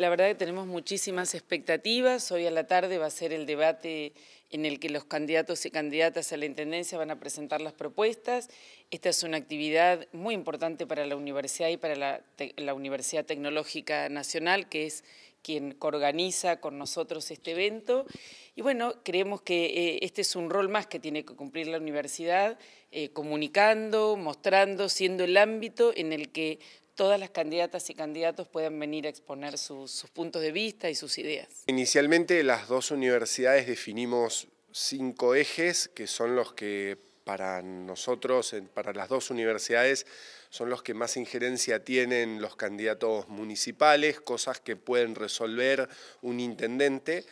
La verdad que tenemos muchísimas expectativas. Hoy a la tarde va a ser el debate en el que los candidatos y candidatas a la Intendencia van a presentar las propuestas. Esta es una actividad muy importante para la universidad y para la, Universidad Tecnológica Nacional, que es quien organiza con nosotros este evento. Y bueno, creemos que eh, este es un rol más que tiene que cumplir la universidad, eh, comunicando, mostrando, siendo el ámbito en el que todas las candidatas y candidatos puedan venir a exponer sus, sus puntos de vista y sus ideas. Inicialmente las dos universidades definimos cinco ejes que son los que para nosotros, para las dos universidades, son los que más injerencia tienen los candidatos municipales, cosas que pueden resolver un intendente.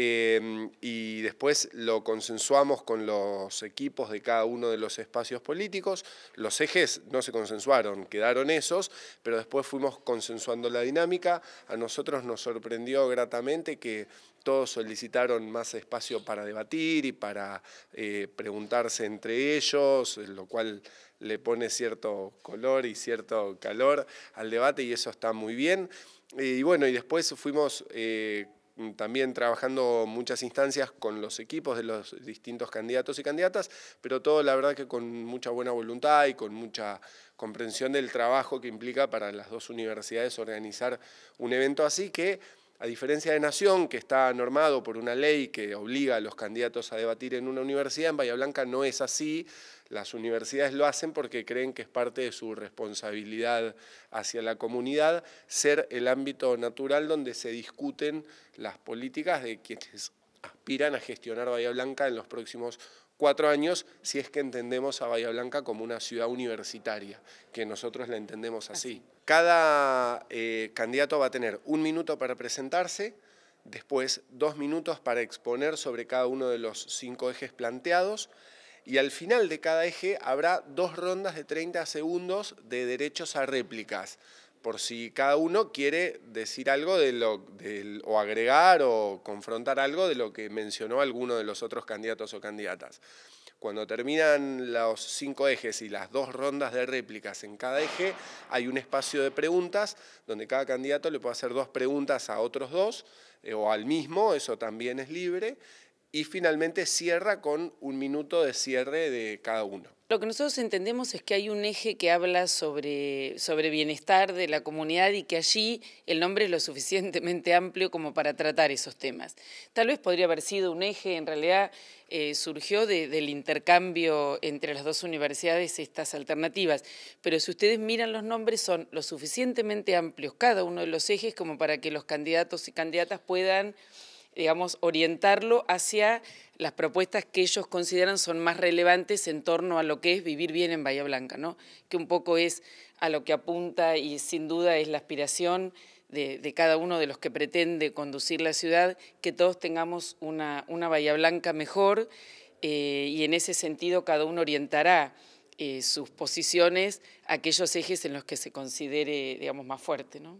Em, y después lo consensuamos con los equipos de cada uno de los espacios políticos. Los ejes no se consensuaron, quedaron esos, pero después fuimos consensuando la dinámica. A nosotros nos sorprendió gratamente que todos solicitaron más espacio para debatir y para eh, preguntarse entre ellos, lo cual le pone cierto color y cierto calor al debate y eso está muy bien. Eh, y bueno, y después fuimos eh, Mm, también trabajando muchas instancias con los equipos de los distintos candidatos y candidatas, pero todo la verdad que con mucha buena voluntad y con mucha comprensión del trabajo que implica para las dos universidades organizar un evento así que a diferencia de Nación, que está normado por una ley que obliga a los candidatos a debatir en una universidad, en Bahía Blanca no es así. Las universidades lo hacen porque creen que es parte de su responsabilidad hacia la comunidad ser el ámbito natural donde se discuten las políticas de quienes aspiran a gestionar Bahía Blanca en los próximos cuatro años si es que entendemos a Bahía Blanca como una ciudad universitaria, que nosotros la entendemos así. Cada eh, candidato va a tener un minuto para presentarse, después dos minutos para exponer sobre cada uno de los cinco ejes planteados y al final de cada eje habrá dos rondas de 30 segundos de derechos a réplicas por si cada uno quiere decir algo de lo, o agregar o confrontar algo de lo que mencionó alguno de los otros candidatos o candidatas. Cuando terminan los cinco ejes y las dos rondas de réplicas en cada eje, hay un espacio de preguntas donde cada candidato le puede hacer dos preguntas a otros dos eh, o al mismo, eso también es libre, y finalmente cierra con un minuto de cierre de cada uno. Lo que nosotros entendemos es que hay un eje que habla sobre, sobre bienestar de la comunidad y que allí el nombre es lo suficientemente amplio como para tratar esos temas. Tal vez podría haber sido un eje, en realidad eh, surgió del intercambio entre las dos universidades estas alternativas, pero si ustedes miran los nombres son lo suficientemente amplios cada uno de los ejes como para que los candidatos y candidatas puedan digamos, orientarlo hacia las propuestas que ellos consideran son más relevantes en torno a lo que es vivir bien en Bahía Blanca, ¿no? que un poco es a lo que apunta y sin duda es la aspiración de, cada uno de los que pretende conducir la ciudad, que todos tengamos una, Bahía Blanca mejor eh, y en ese sentido cada uno orientará eh, sus posiciones a aquellos ejes en los que se considere digamos, más fuerte. ¿no?